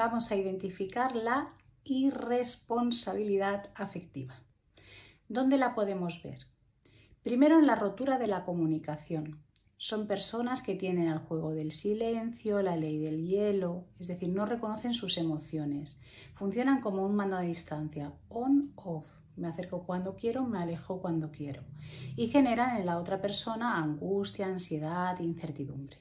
vamos a identificar la irresponsabilidad afectiva. ¿Dónde la podemos ver? Primero en la rotura de la comunicación. Son personas que tienen al juego del silencio, la ley del hielo, es decir, no reconocen sus emociones. Funcionan como un mando a distancia, on-off. Me acerco cuando quiero, me alejo cuando quiero. Y generan en la otra persona angustia, ansiedad, incertidumbre.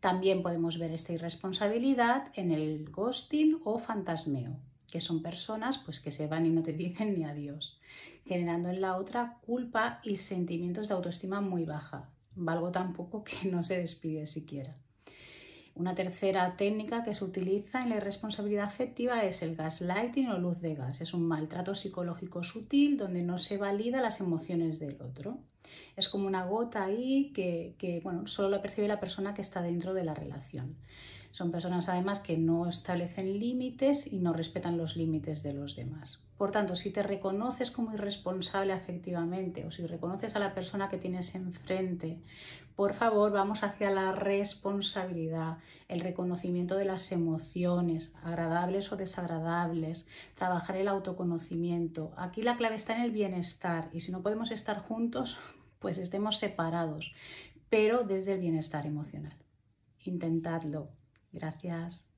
También podemos ver esta irresponsabilidad en el ghosting o fantasmeo, que son personas pues, que se van y no te dicen ni adiós, generando en la otra culpa y sentimientos de autoestima muy baja. Valgo tampoco que no se despide siquiera. Una tercera técnica que se utiliza en la irresponsabilidad afectiva es el gaslighting o luz de gas. Es un maltrato psicológico sutil donde no se valida las emociones del otro. Es como una gota ahí que, bueno, solo la percibe la persona que está dentro de la relación. Son personas además que no establecen límites y no respetan los límites de los demás. Por tanto, si te reconoces como irresponsable afectivamente o si reconoces a la persona que tienes enfrente, por favor, vamos hacia la responsabilidad, el reconocimiento de las emociones, agradables o desagradables, trabajar el autoconocimiento. Aquí la clave está en el bienestar y si no podemos estar juntos, pues estemos separados, pero desde el bienestar emocional. Intentadlo. Gracias.